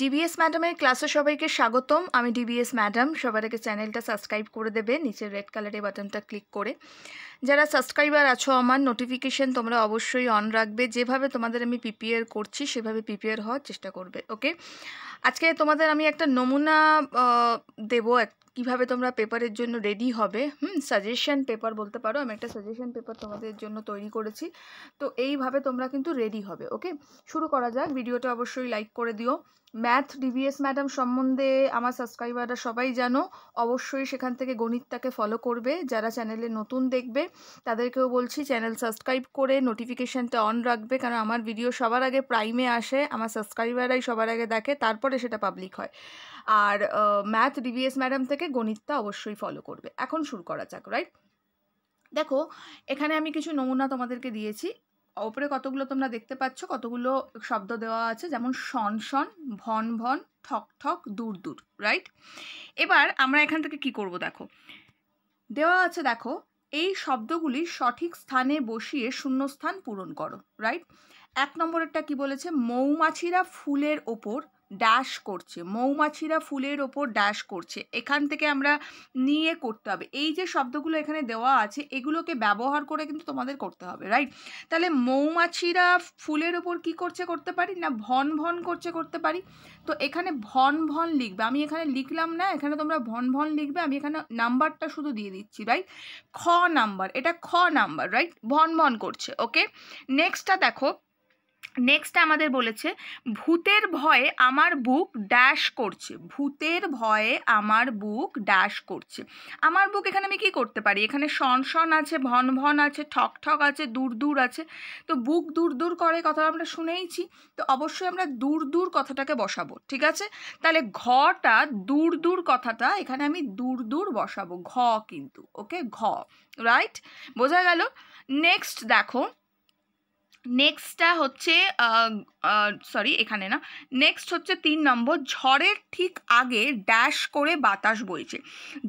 DBS ম্যাডামের ক্লাসে সবাইকে স্বাগতম আমি ডিবিএস ম্যাডাম সবার আগে চ্যানেলটা সাবস্ক্রাইব করে দেবে নিচের রেড কালারের বাটনটা ক্লিক করে যারা সাবস্ক্রাইবার আছো আমার নোটিফিকেশান তোমরা অবশ্যই অন রাখবে যেভাবে তোমাদের আমি প্রিপেয়ার করছি সেভাবে প্রিপেয়ার হওয়ার চেষ্টা করবে ওকে আজকে তোমাদের আমি একটা নমুনা দেব এক কীভাবে তোমরা পেপারের জন্য রেডি হবে হুম সাজেশন পেপার বলতে পারো আমি একটা সাজেশন পেপার তোমাদের জন্য তৈরি করেছি তো এইভাবে তোমরা কিন্তু রেডি হবে ওকে শুরু করা যাক ভিডিওটা অবশ্যই লাইক করে দিও ম্যাথ ডিভিএস ম্যাডাম সম্বন্ধে আমার সাবস্ক্রাইবাররা সবাই জানো অবশ্যই সেখান থেকে গণিতটাকে ফলো করবে যারা চ্যানেলে নতুন দেখবে তাদেরকেও বলছি চ্যানেল সাবস্ক্রাইব করে নোটিফিকেশানটা অন রাখবে কারণ আমার ভিডিও সবার আগে প্রাইমে আসে আমার সাবস্ক্রাইবাররাই সবার আগে দেখে তারপরে সেটা পাবলিক হয় আর ম্যাথ ডিভিএস ম্যাডাম থেকে গণিতটা অবশ্যই ফলো করবে এখন শুরু করা যাক রাইট দেখো এখানে আমি কিছু নমুনা তোমাদেরকে দিয়েছি ওপরে কতগুলো তোমরা দেখতে পাচ্ছ কতগুলো শব্দ দেওয়া আছে যেমন শন শন ভন ভন ঠক ঠক দূর দূর রাইট এবার আমরা এখান থেকে কি করব দেখো দেওয়া আছে দেখো এই শব্দগুলি সঠিক স্থানে বসিয়ে শূন্যস্থান পূরণ করো রাইট এক নম্বরেরটা কি বলেছে মৌমাছিরা ফুলের ওপর ড্যাশ করছে মৌমাছিরা ফুলের ওপর ড্যাশ করছে এখান থেকে আমরা নিয়ে করতে হবে এই যে শব্দগুলো এখানে দেওয়া আছে এগুলোকে ব্যবহার করে কিন্তু তোমাদের করতে হবে রাইট তাহলে মৌমাছিরা ফুলের ওপর কি করছে করতে পারি না ভন ভন করছে করতে পারি তো এখানে ভন ভন লিখবে আমি এখানে লিখলাম না এখানে তোমরা ভন ভন লিখবে আমি এখানে নাম্বারটা শুধু দিয়ে দিচ্ছি রাইট খ নাম্বার এটা খ নাম্বার রাইট ভন ভন করছে ওকে নেক্সটটা দেখো নেক্সট আমাদের বলেছে ভূতের ভয়ে আমার বুক ড্যাশ করছে ভূতের ভয়ে আমার বুক ড্যাশ করছে আমার বুক এখানে আমি কি করতে পারি এখানে সন সন আছে ভন ভন আছে ঠক ঠক আছে দূর দূর আছে তো বুক দূর দূর করে কথা আমরা শুনেইছি তো অবশ্যই আমরা দূর দূর কথাটাকে বসাবো ঠিক আছে তাহলে ঘটা দূর দূর কথাটা এখানে আমি দূর দূর বসাবো ঘ কিন্তু ওকে ঘ রাইট বোঝা গেল নেক্সট দেখো নেক্সটটা হচ্ছে সরি এখানে না নেক্সট হচ্ছে তিন নম্বর ঝড়ের ঠিক আগে ড্যাশ করে বাতাস বইছে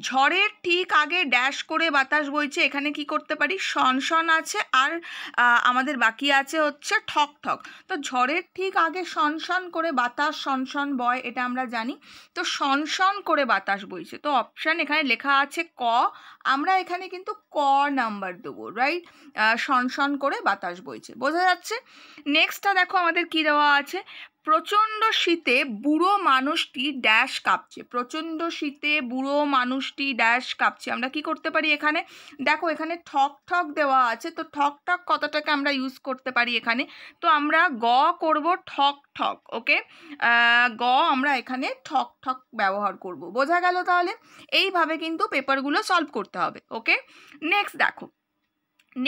ঝড়ের ঠিক আগে ড্যাশ করে বাতাস বইছে এখানে কি করতে পারি সনসন আছে আর আমাদের বাকি আছে হচ্ছে ঠক ঠক তো ঝড়ের ঠিক আগে সনসন করে বাতাস সনসন বয় এটা আমরা জানি তো সনসন করে বাতাস বইছে তো অপশান এখানে লেখা আছে ক আমরা এখানে কিন্তু ক নাম্বার দেবো রাইট সনসন করে বাতাস বইছে বোঝা যাচ্ছে নেক্সটটা দেখো আমাদের কি দেওয়া আছে প্রচণ্ড শীতে বুড়ো মানুষটি ড্যাশ কাঁপছে প্রচণ্ড শীতে বুড়ো মানুষটি ড্যাশ কাঁপছে আমরা কি করতে পারি এখানে দেখো এখানে ঠক ঠক দেওয়া আছে তো ঠক ঠক কতটাকে আমরা ইউজ করতে পারি এখানে তো আমরা গ করব ঠক ঠক ওকে গ আমরা এখানে ঠক ঠক ব্যবহার করব বোঝা গেল তাহলে এইভাবে কিন্তু পেপারগুলো সলভ করতে হবে ওকে নেক্সট দেখো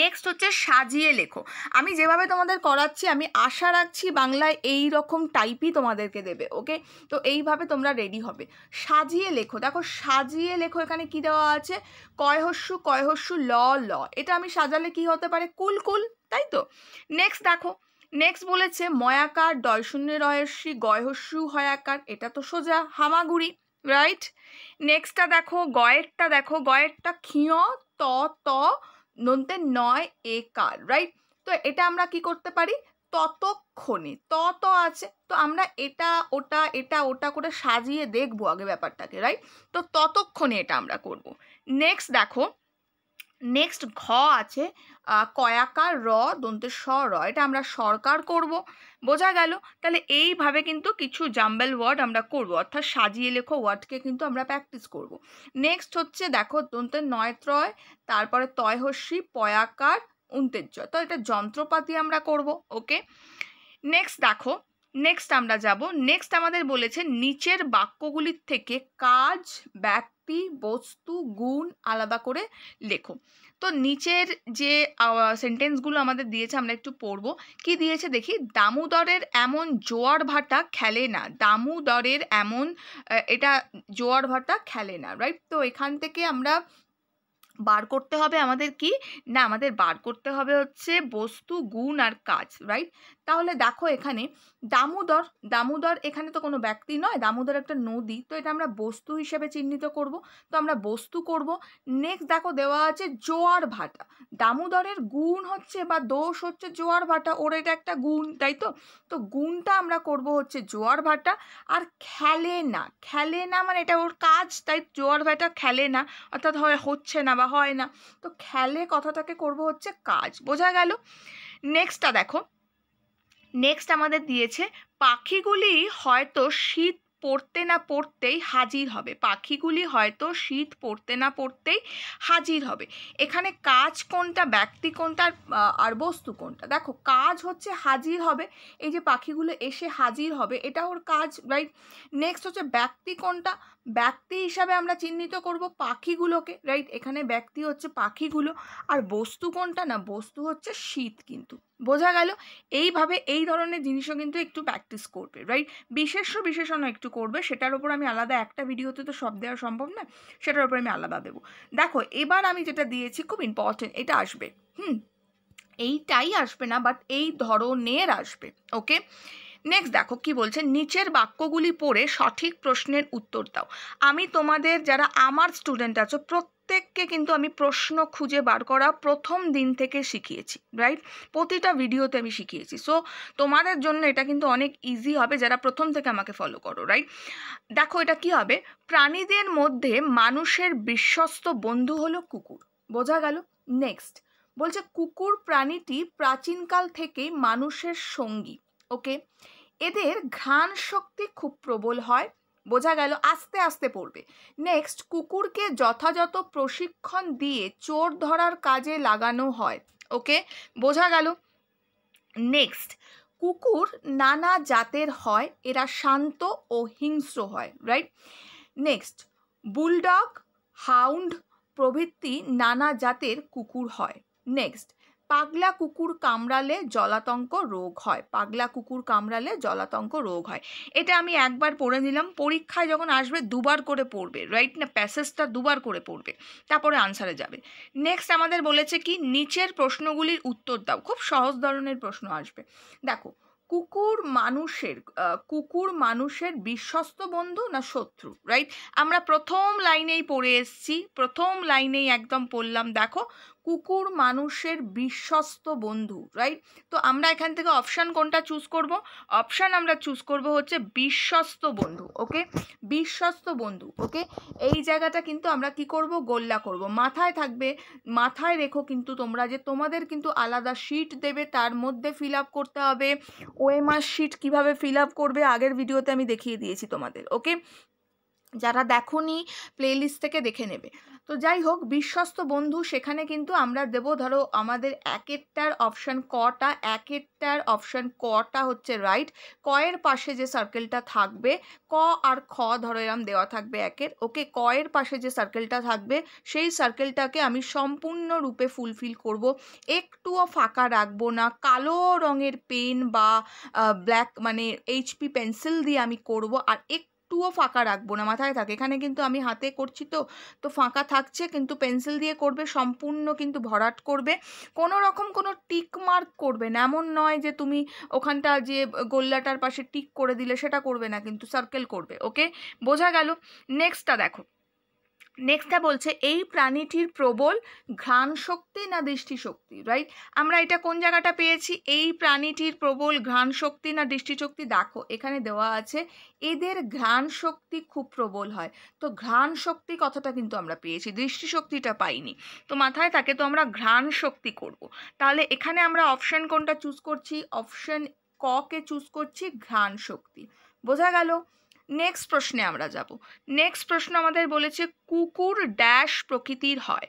নেক্সট হচ্ছে সাজিয়ে লেখো আমি যেভাবে তোমাদের করাচ্ছি আমি আশা রাখছি বাংলায় এই রকম টাইপই তোমাদেরকে দেবে ওকে তো এইভাবে তোমরা রেডি হবে সাজিয়ে লেখো দেখো সাজিয়ে লেখো এখানে কি দেওয়া আছে কয়হস্যু কয়হস্যু ল ল এটা আমি সাজালে কি হতে পারে কুল কুল তাই তো নেক্সট দেখো নেক্সট বলেছে ময়াকার দয়শূন্য রহস্যি রহস্যী গয়হস্যু হয়াকার এটা তো সোজা হামাগুড়ি রাইট নেক্সটটা দেখো গয়েরটা দেখো গয়েরটা খিয় ত ত নন্তে নয় এ কার রাইট তো এটা আমরা কি করতে পারি ততক্ষণে তত আছে তো আমরা এটা ওটা এটা ওটা করে সাজিয়ে দেখবো আগে ব্যাপারটাকে রাইট তো ততক্ষণে এটা আমরা করব নেক্সট দেখো নেক্সট ঘ আছে কয়াকার র দন্তে স র এটা আমরা সরকার করব বোঝা গেল তাহলে এইভাবে কিন্তু কিছু জাম্বেল ওয়ার্ড আমরা করব অর্থাৎ সাজিয়ে লেখো ওয়ার্ডকে কিন্তু আমরা প্র্যাকটিস করব নেক্সট হচ্ছে দেখো দন্তে নয় ত্রয় তারপরে তয় পয়াকার উন্তেজ তো এটা যন্ত্রপাতি আমরা করব ওকে নেক্সট দেখো নেক্সট আমরা যাব নেক্সট আমাদের বলেছে নিচের বাক্যগুলির থেকে কাজ ব্যক্তি বস্তু গুণ আলাদা করে লেখো তো নিচের যে সেন্টেন্সগুলো আমাদের দিয়েছে আমরা একটু পড়ব কি দিয়েছে দেখি দামোদরের এমন জোয়ার ভাটা খেলে না দামোদরের এমন এটা জোয়ার ভাটা খেলে না রাইট তো এখান থেকে আমরা বার করতে হবে আমাদের কি না আমাদের বার করতে হবে হচ্ছে বস্তু গুণ আর কাজ রাইট তাহলে দেখো এখানে দামোদর দামোদর এখানে তো কোনো ব্যক্তি নয় দামোদর একটা নদী তো এটা আমরা বস্তু হিসেবে চিহ্নিত করব তো আমরা বস্তু করব নেক্সট দেখো দেওয়া আছে জোয়ার ভাটা দামোদরের গুণ হচ্ছে বা দোষ হচ্ছে জোয়ার ভাটা ওর এটা একটা গুণ তাই তো তো গুণটা আমরা করব হচ্ছে জোয়ার ভাটা আর খেলে না খেলে না মানে এটা ওর কাজ তাই জোয়ার ভাটা খেলে না অর্থাৎ হয় হচ্ছে না বা হয় না তো খেলে কথাটাকে করব হচ্ছে কাজ বোঝা গেল নেক্সটটা দেখো নেক্সট আমাদের দিয়েছে পাখিগুলি হয়তো শীত পড়তে না পড়তেই হাজির হবে পাখিগুলি হয়তো শীত পড়তে না পড়তেই হাজির হবে এখানে কাজ কোনটা ব্যক্তি কোনটা আর বস্তু কোনটা দেখো কাজ হচ্ছে হাজির হবে এই যে পাখিগুলো এসে হাজির হবে এটা ওর কাজ রাইট নেক্সট হচ্ছে ব্যক্তি কোনটা ব্যক্তি হিসাবে আমরা চিহ্নিত করব পাখিগুলোকে রাইট এখানে ব্যক্তি হচ্ছে পাখিগুলো আর বস্তু কোনটা না বস্তু হচ্ছে শীত কিন্তু বোঝা গেল এইভাবে এই ধরনের জিনিসও কিন্তু একটু প্র্যাকটিস করবে রাইট বিশেষ বিশেষণও একটু করবে সেটার ওপর আমি আলাদা একটা ভিডিওতে তো সব দেওয়া সম্ভব না সেটার ওপর আমি আলাদা দেবো দেখো এবার আমি যেটা দিয়েছি খুব ইম্পর্টেন্ট এটা আসবে হুম এইটাই আসবে না বাট এই ধরনের আসবে ওকে নেক্সট দেখো কি বলছে নিচের বাক্যগুলি পড়ে সঠিক প্রশ্নের উত্তর দাও আমি তোমাদের যারা আমার স্টুডেন্ট আছো প্রত্যেক প্রত্যেককে কিন্তু আমি প্রশ্ন খুঁজে বার করা প্রথম দিন থেকে শিখিয়েছি রাইট প্রতিটা ভিডিওতে আমি শিখিয়েছি সো তোমাদের জন্য এটা কিন্তু অনেক ইজি হবে যারা প্রথম থেকে আমাকে ফলো করো রাইট দেখো এটা কি হবে প্রাণীদের মধ্যে মানুষের বিশ্বস্ত বন্ধু হলো কুকুর বোঝা গেল নেক্সট বলছে কুকুর প্রাণীটি প্রাচীনকাল থেকেই মানুষের সঙ্গী ওকে এদের ঘ্রাণ শক্তি খুব প্রবল হয় বোঝা গেল আস্তে আস্তে পড়বে নেক্সট কুকুরকে যথাযথ প্রশিক্ষণ দিয়ে চোর ধরার কাজে লাগানো হয় ওকে বোঝা গেল নেক্সট কুকুর নানা জাতের হয় এরা শান্ত ও হিংস্র হয় রাইট নেক্সট বুলডগ হাউন্ড প্রভৃতি নানা জাতের কুকুর হয় নেক্সট পাগলা কুকুর কামড়ালে জলাতঙ্ক রোগ হয় পাগলা কুকুর কামড়ালে জলাতঙ্ক রোগ হয় এটা আমি একবার পড়ে নিলাম পরীক্ষায় যখন আসবে দুবার করে পড়বে রাইট না প্যাসেজটা দুবার করে পড়বে তারপরে আনসারে যাবে নেক্সট আমাদের বলেছে কি নিচের প্রশ্নগুলির উত্তর দাও খুব সহজ ধরনের প্রশ্ন আসবে দেখো কুকুর মানুষের কুকুর মানুষের বিশ্বস্ত বন্ধু না শত্রু রাইট আমরা প্রথম লাইনেই পড়ে এসছি প্রথম লাইনেই একদম পড়লাম দেখো কুকুর মানুষের বিশ্বস্ত বন্ধু রাইট তো আমরা এখান থেকে অপশান কোনটা চুজ করব অপশান আমরা চুজ করব হচ্ছে বিশ্বস্ত বন্ধু ওকে বিশ্বস্ত বন্ধু ওকে এই জায়গাটা কিন্তু আমরা কি করব গোল্লা করব মাথায় থাকবে মাথায় রেখো কিন্তু তোমরা যে তোমাদের কিন্তু আলাদা শিট দেবে তার মধ্যে ফিল আপ করতে হবে ওএমআর শিট কিভাবে ফিল আপ করবে আগের ভিডিওতে আমি দেখিয়ে দিয়েছি তোমাদের ওকে যারা দেখো নি প্লেলিস্ট থেকে দেখে নেবে তো যাই হোক বিশ্বস্ত বন্ধু সেখানে কিন্তু আমরা দেব ধরো আমাদের একেরটার অপশান কটা একেরটার অপশান কটা হচ্ছে রাইট কয়ের পাশে যে সার্কেলটা থাকবে ক আর খ ধরো এরম দেওয়া থাকবে একের ওকে কয়ের পাশে যে সার্কেলটা থাকবে সেই সার্কেলটাকে আমি সম্পূর্ণরূপে ফুলফিল করব একটুও ফাঁকা রাখবো না কালো রঙের পেন বা ব্ল্যাক মানে এইচপি পেন্সিল দিয়ে আমি করব আর একটু একটুও ফাঁকা রাখবো না মাথায় থাকে এখানে কিন্তু আমি হাতে করছি তো তো ফাঁকা থাকছে কিন্তু পেন্সিল দিয়ে করবে সম্পূর্ণ কিন্তু ভরাট করবে কোনো রকম কোনো টিক মার্ক করবে না এমন নয় যে তুমি ওখানটা যে গোল্লাটার পাশে টিক করে দিলে সেটা করবে না কিন্তু সার্কেল করবে ওকে বোঝা গেল নেক্সটটা দেখো নেক্সটটা বলছে এই প্রাণীটির প্রবল ঘ্রাণ শক্তি না দৃষ্টিশক্তি রাইট আমরা এটা কোন জায়গাটা পেয়েছি এই প্রাণীটির প্রবল ঘ্রাণ শক্তি না দৃষ্টিশক্তি দেখো এখানে দেওয়া আছে এদের ঘ্রাণ শক্তি খুব প্রবল হয় তো ঘ্রাণ শক্তি কথাটা কিন্তু আমরা পেয়েছি দৃষ্টিশক্তিটা পাইনি তো মাথায় থাকে তো আমরা ঘ্রাণ শক্তি করব। তাহলে এখানে আমরা অপশান কোনটা চুজ করছি অপশান ককে চুজ করছি ঘ্রাণ শক্তি বোঝা গেল নেক্সট প্রশ্নে আমরা যাব নেক্সট প্রশ্ন আমাদের বলেছে কুকুর ড্যাশ প্রকৃতির হয়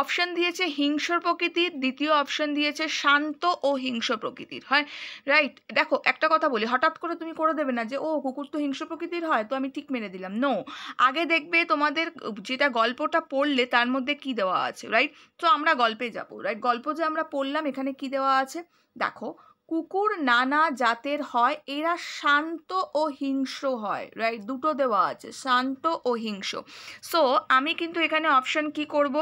অপশন দিয়েছে হিংস্র প্রকৃতির দ্বিতীয় অপশন দিয়েছে শান্ত ও হিংস্র প্রকৃতির হয় রাইট দেখো একটা কথা বলি হঠাৎ করে তুমি করে দেবে না যে ও কুকুর তো হিংস্র প্রকৃতির হয় তো আমি ঠিক মেনে দিলাম নো আগে দেখবে তোমাদের যেটা গল্পটা পড়লে তার মধ্যে কি দেওয়া আছে রাইট তো আমরা গল্পে যাব রাইট গল্প যে আমরা পড়লাম এখানে কি দেওয়া আছে দেখো কুকুর নানা জাতের হয় এরা শান্ত ও হিংস্র হয় রাইট দুটো দেওয়া আছে শান্ত ও হিংস সো আমি কিন্তু এখানে অপশন কি করব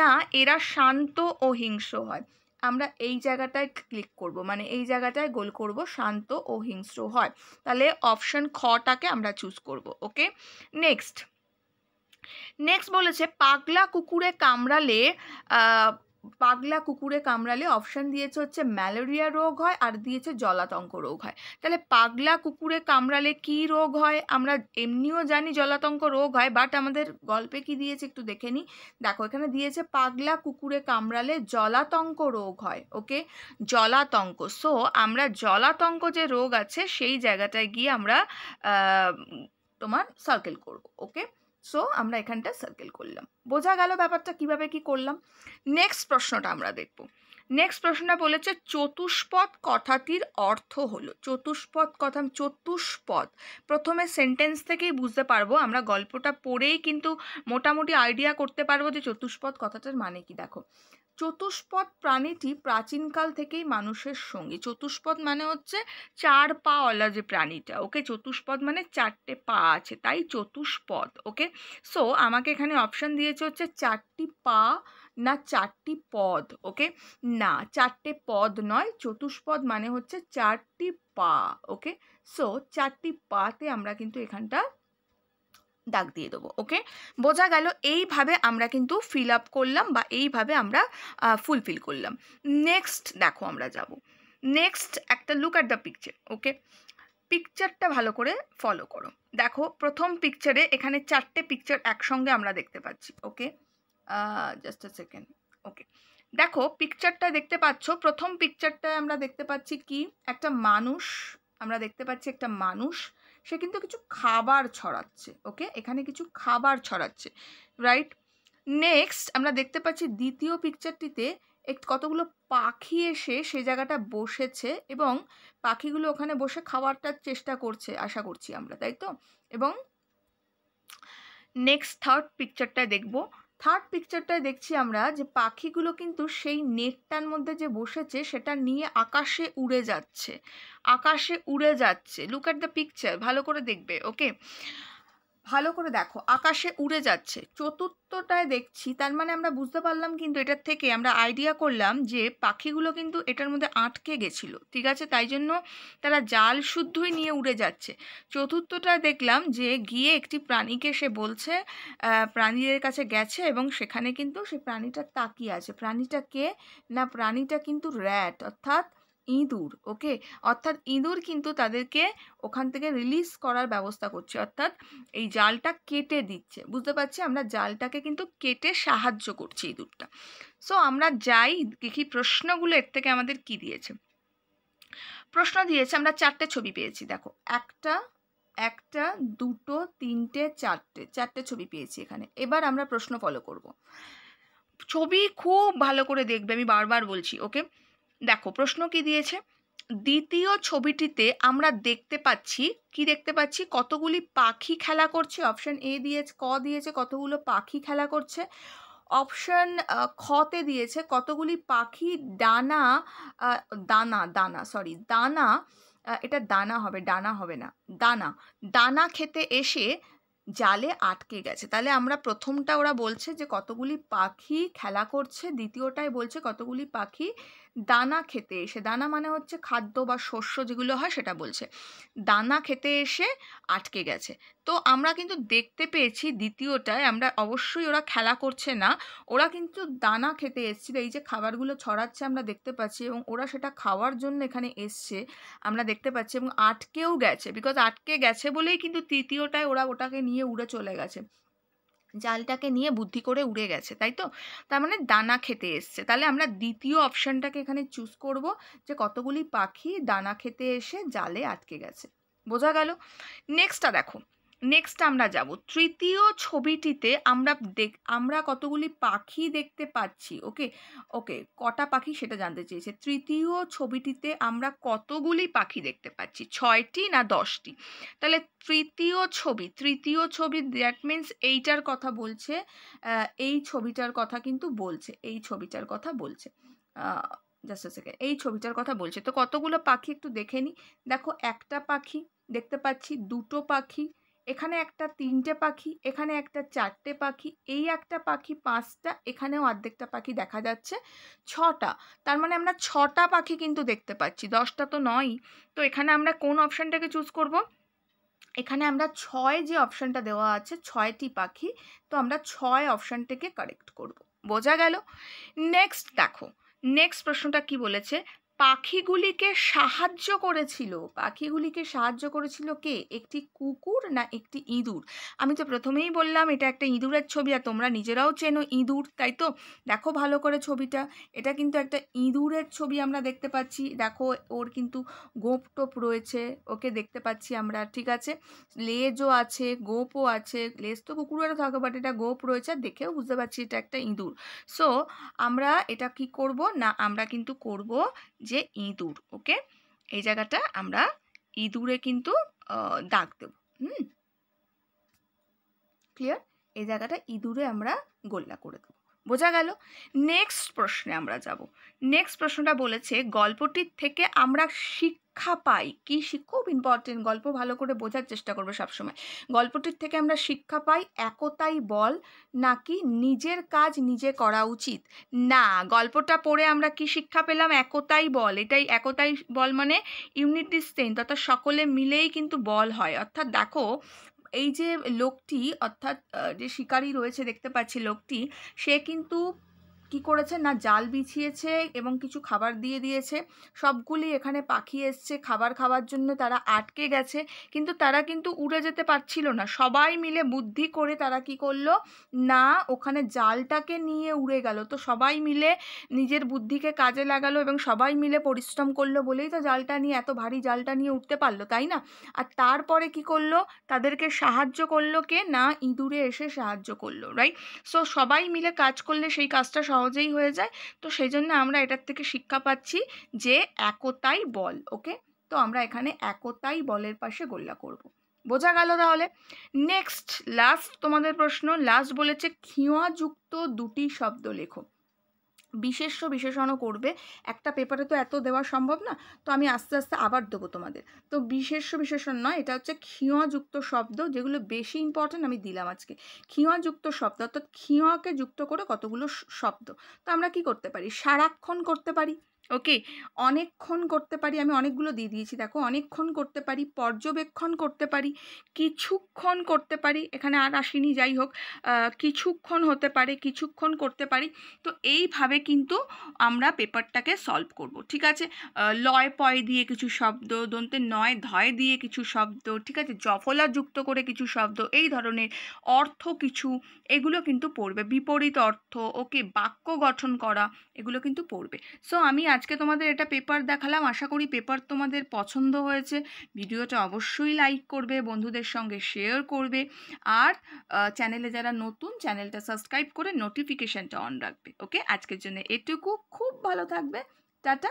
না এরা শান্ত ও হিংস হয় আমরা এই জায়গাটায় ক্লিক করব মানে এই জায়গাটায় গোল করব শান্ত ও হিংস্র হয় তাহলে অপশন খটাকে আমরা চুজ করব ওকে নেক্সট নেক্সট বলেছে পাগলা কুকুরে কামড়ালে পাগলা কুকুরে কামড়ালে অপশান দিয়েছে হচ্ছে ম্যালেরিয়া রোগ হয় আর দিয়েছে জলাতঙ্ক রোগ হয় তাহলে পাগলা কুকুরে কামড়ালে কি রোগ হয় আমরা এমনিও জানি জলাতঙ্ক রোগ হয় বাট আমাদের গল্পে কি দিয়েছে একটু দেখে নিই দেখো এখানে দিয়েছে পাগলা কুকুরে কামড়ালে জলাতঙ্ক রোগ হয় ওকে জলাতঙ্ক সো আমরা জলাতঙ্ক যে রোগ আছে সেই জায়গাটায় গিয়ে আমরা তোমার সার্কেল করব ওকে সো আমরা এখানটা সার্কেল করলাম বোঝা গেল ব্যাপারটা কিভাবে কি করলাম নেক্সট প্রশ্নটা আমরা দেখব নেক্সট প্রশ্নটা বলেছে চতুষ্পদ কথাটির অর্থ হলো চতুষ্পদ কথা চতুষ্পদ প্রথমে সেন্টেন্স থেকেই বুঝতে পারবো আমরা গল্পটা পড়েই কিন্তু মোটামুটি আইডিয়া করতে পারবো যে চতুষ্পদ কথাটার মানে কি দেখো চতুষ্পদ প্রাণীটি প্রাচীনকাল থেকেই মানুষের সঙ্গী চতুষ্পদ মানে হচ্ছে চার পাওয়ালা যে প্রাণীটা ওকে চতুষ্পদ মানে চারটে পা আছে তাই চতুষ্পদ ওকে সো আমাকে এখানে অপশান দিয়েছে হচ্ছে চারটি পা না চারটি পদ ওকে না চারটে পদ নয় চতুষ্পদ মানে হচ্ছে চারটি পা ওকে সো চারটি পাতে আমরা কিন্তু এখানটা দাগ দিয়ে দেবো ওকে বোঝা গেল এইভাবে আমরা কিন্তু ফিল আপ করলাম বা এইভাবে আমরা ফুলফিল করলাম নেক্সট দেখো আমরা যাব নেক্সট একটা look at the picture okay পিকচারটা ভালো করে ফলো করো দেখো প্রথম পিকচারে এখানে চারটে পিকচার একসঙ্গে আমরা দেখতে পাচ্ছি ওকে জাস্ট আ সেকেন্ড ওকে দেখো পিকচারটা দেখতে পাচ্ছ প্রথম পিকচারটায় আমরা দেখতে পাচ্ছি কি একটা মানুষ আমরা দেখতে পাচ্ছি একটা মানুষ সে কিন্তু কিছু খাবার ছড়াচ্ছে ওকে এখানে কিছু খাবার ছড়াচ্ছে রাইট নেক্সট আমরা দেখতে পাচ্ছি দ্বিতীয় পিকচারটিতে এক কতগুলো পাখি এসে সে জায়গাটা বসেছে এবং পাখিগুলো ওখানে বসে খাওয়ারটার চেষ্টা করছে আশা করছি আমরা তাই তো এবং নেক্সট থার্ড পিকচারটা দেখব থার্ড পিকচারটায় দেখছি আমরা যে পাখিগুলো কিন্তু সেই নেটটার মধ্যে যে বসেছে সেটা নিয়ে আকাশে উড়ে যাচ্ছে আকাশে উড়ে যাচ্ছে লুক অ্যাট দ্য পিকচার ভালো করে দেখবে ওকে ভালো করে দেখো আকাশে উড়ে যাচ্ছে চতুর্থটায় দেখছি তার মানে আমরা বুঝতে পারলাম কিন্তু এটার থেকে আমরা আইডিয়া করলাম যে পাখিগুলো কিন্তু এটার মধ্যে আটকে গেছিল ঠিক আছে তাই জন্য তারা জাল শুদ্ধই নিয়ে উড়ে যাচ্ছে চতুর্থটায় দেখলাম যে গিয়ে একটি প্রাণীকে সে বলছে প্রাণীদের কাছে গেছে এবং সেখানে কিন্তু সে প্রাণীটা তাকিয়ে আছে প্রাণীটা কে না প্রাণীটা কিন্তু র্যাট অর্থাৎ ইঁদুর ওকে অর্থাৎ ইঁদুর কিন্তু তাদেরকে ওখান থেকে রিলিজ করার ব্যবস্থা করছে অর্থাৎ এই জালটা কেটে দিচ্ছে বুঝতে পারছি আমরা জালটাকে কিন্তু কেটে সাহায্য করছি ইঁদুরটা সো আমরা যাই দেখি প্রশ্নগুলো এর থেকে আমাদের কি দিয়েছে প্রশ্ন দিয়েছে আমরা চারটে ছবি পেয়েছি দেখো একটা একটা দুটো তিনটে চারটে চারটে ছবি পেয়েছি এখানে এবার আমরা প্রশ্ন ফলো করব ছবি খুব ভালো করে দেখবে আমি বারবার বলছি ওকে দেখো প্রশ্ন কি দিয়েছে দ্বিতীয় ছবিটিতে আমরা দেখতে পাচ্ছি কি দেখতে পাচ্ছি কতগুলি পাখি খেলা করছে অপশন এ দিয়েছে ক দিয়েছে কতগুলো পাখি খেলা করছে অপশন খতে দিয়েছে কতগুলি পাখি ডানা দানা দানা সরি দানা এটা দানা হবে ডানা হবে না দানা দানা খেতে এসে জালে আটকে গেছে তাহলে আমরা প্রথমটা ওরা বলছে যে কতগুলি পাখি খেলা করছে দ্বিতীয়টাই বলছে কতগুলি পাখি দানা খেতে এসে দানা মানে হচ্ছে খাদ্য বা শস্য যেগুলো হয় সেটা বলছে দানা খেতে এসে আটকে গেছে তো আমরা কিন্তু দেখতে পেয়েছি দ্বিতীয়টায় আমরা অবশ্যই ওরা খেলা করছে না ওরা কিন্তু দানা খেতে এসছিল এই যে খাবারগুলো ছড়াচ্ছে আমরা দেখতে পাচ্ছি এবং ওরা সেটা খাওয়ার জন্য এখানে এসছে আমরা দেখতে পাচ্ছি এবং আটকেও গেছে বিকজ আটকে গেছে বলেই কিন্তু তৃতীয়টায় ওরা ওটাকে নিয়ে উড়ে চলে গেছে জালটাকে নিয়ে বুদ্ধি করে উড়ে গেছে তাই তো তার মানে দানা খেতে এসছে তাহলে আমরা দ্বিতীয় অপশানটাকে এখানে চুজ করব যে কতগুলি পাখি দানা খেতে এসে জালে আটকে গেছে বোঝা গেল নেক্সটটা দেখো নেক্সট আমরা যাব তৃতীয় ছবিটিতে আমরা দেখ আমরা কতগুলি পাখি দেখতে পাচ্ছি ওকে ওকে কটা পাখি সেটা জানতে চেয়েছে তৃতীয় ছবিটিতে আমরা কতগুলি পাখি দেখতে পাচ্ছি ছয়টি না দশটি তাহলে তৃতীয় ছবি তৃতীয় ছবি দ্যাট মিন্স এইটার কথা বলছে এই ছবিটার কথা কিন্তু বলছে এই ছবিটার কথা বলছে জাস্ট সেকেন্ড এই ছবিটার কথা বলছে তো কতগুলো পাখি একটু দেখে নিই দেখো একটা পাখি দেখতে পাচ্ছি দুটো পাখি এখানে একটা তিনটে পাখি এখানে একটা চারটে পাখি এই একটা পাখি পাঁচটা এখানেও অর্ধেকটা পাখি দেখা যাচ্ছে ছটা তার মানে আমরা ছটা পাখি কিন্তু দেখতে পাচ্ছি দশটা তো নয় তো এখানে আমরা কোন অপশানটাকে চুজ করব এখানে আমরা ছয় যে অপশানটা দেওয়া আছে ছয়টি পাখি তো আমরা ছয় অপশানটাকে কারেক্ট করব বোঝা গেল নেক্সট দেখো নেক্সট প্রশ্নটা কি বলেছে পাখিগুলিকে সাহায্য করেছিল পাখিগুলিকে সাহায্য করেছিল কে একটি কুকুর না একটি ইঁদুর আমি তো প্রথমেই বললাম এটা একটা ইঁদুরের ছবি আর তোমরা নিজেরাও চেনো ইঁদুর তাই তো দেখো ভালো করে ছবিটা এটা কিন্তু একটা ইঁদুরের ছবি আমরা দেখতে পাচ্ছি দেখো ওর কিন্তু গোপ টোপ রয়েছে ওকে দেখতে পাচ্ছি আমরা ঠিক আছে লেজও আছে গোপও আছে লেজ তো কুকুরেরও থাকে বাট এটা গোপ রয়েছে দেখেও বুঝতে পারছি এটা একটা ইঁদুর সো আমরা এটা কি করব না আমরা কিন্তু করব যে ইঁদুর ওকে এই জায়গাটা আমরা ইঁদুরে কিন্তু দাগ দেব হুম ক্লিয়ার এই জায়গাটা ইঁদুরে আমরা গোল্লা করে দেবো বোঝা গেল নেক্সট প্রশ্নে আমরা যাব নেক্সট প্রশ্নটা বলেছে গল্পটির থেকে আমরা শিক্ষা পাই কি খুব ইম্পর্টেন্ট গল্প ভালো করে বোঝার চেষ্টা করবো সবসময় গল্পটির থেকে আমরা শিক্ষা পাই একতাই বল নাকি নিজের কাজ নিজে করা উচিত না গল্পটা পড়ে আমরা কি শিক্ষা পেলাম একতাই বল এটাই একতাই বল মানে ইউনিটি স্টেন অর্থাৎ সকলে মিলেই কিন্তু বল হয় অর্থাৎ দেখো এই যে লোকটি অর্থাৎ যে শিকারী রয়েছে দেখতে পাচ্ছি লোকটি সে কিন্তু কি করেছে না জাল বিছিয়েছে এবং কিছু খাবার দিয়ে দিয়েছে সবগুলি এখানে পাখি এসছে খাবার খাওয়ার জন্য তারা আটকে গেছে কিন্তু তারা কিন্তু উড়ে যেতে পারছিল না সবাই মিলে বুদ্ধি করে তারা কি করলো না ওখানে জালটাকে নিয়ে উড়ে গেল তো সবাই মিলে নিজের বুদ্ধিকে কাজে লাগালো এবং সবাই মিলে পরিশ্রম করলো বলেই তো জালটা নিয়ে এত ভারী জালটা নিয়ে উঠতে পারলো তাই না আর তারপরে কি করলো তাদেরকে সাহায্য করলো কে না ইঁদুরে এসে সাহায্য করলো রাইট সো সবাই মিলে কাজ করলে সেই কাজটা সহ সহজেই হয়ে যায় তো সেই জন্য আমরা এটার থেকে শিক্ষা পাচ্ছি যে একতাই বল ওকে তো আমরা এখানে একতাই বলের পাশে গোল্লা করব। বোঝা গেল তাহলে নেক্সট লাস্ট তোমাদের প্রশ্ন লাস্ট বলেছে খিঁয়া যুক্ত দুটি শব্দ লেখো বিশেষ্য বিশেষণও করবে একটা পেপারে তো এত দেওয়া সম্ভব না তো আমি আস্তে আস্তে আবার দেবো তোমাদের তো বিশেষ্য বিশেষণ নয় এটা হচ্ছে খিঁয়যুক্ত শব্দ যেগুলো বেশি ইম্পর্ট্যান্ট আমি দিলাম আজকে খিঁয়যুক্ত শব্দ অর্থাৎ খিঁয়কে যুক্ত করে কতগুলো শব্দ তো আমরা কি করতে পারি সারাক্ষণ করতে পারি ওকে অনেকক্ষণ করতে পারি আমি অনেকগুলো দিয়ে দিয়েছি দেখো অনেকক্ষণ করতে পারি পর্যবেক্ষণ করতে পারি কিছুক্ষণ করতে পারি এখানে আর আসিনি যাই হোক কিছুক্ষণ হতে পারে কিছুক্ষণ করতে পারি তো এইভাবে কিন্তু আমরা পেপারটাকে সলভ করব ঠিক আছে লয় পয় দিয়ে কিছু শব্দ দন্তে নয় ধয় দিয়ে কিছু শব্দ ঠিক আছে জফলা যুক্ত করে কিছু শব্দ এই ধরনের অর্থ কিছু এগুলো কিন্তু পড়বে বিপরীত অর্থ ওকে বাক্য গঠন করা এগুলো কিন্তু পড়বে সো আমি আজ আজকে তোমাদের এটা পেপার দেখালাম আশা করি পেপার তোমাদের পছন্দ হয়েছে ভিডিওটা অবশ্যই লাইক করবে বন্ধুদের সঙ্গে শেয়ার করবে আর চ্যানেলে যারা নতুন চ্যানেলটা সাবস্ক্রাইব করে নোটিফিকেশানটা অন রাখবে ওকে আজকের জন্য এটুকু খুব ভালো থাকবে টাটা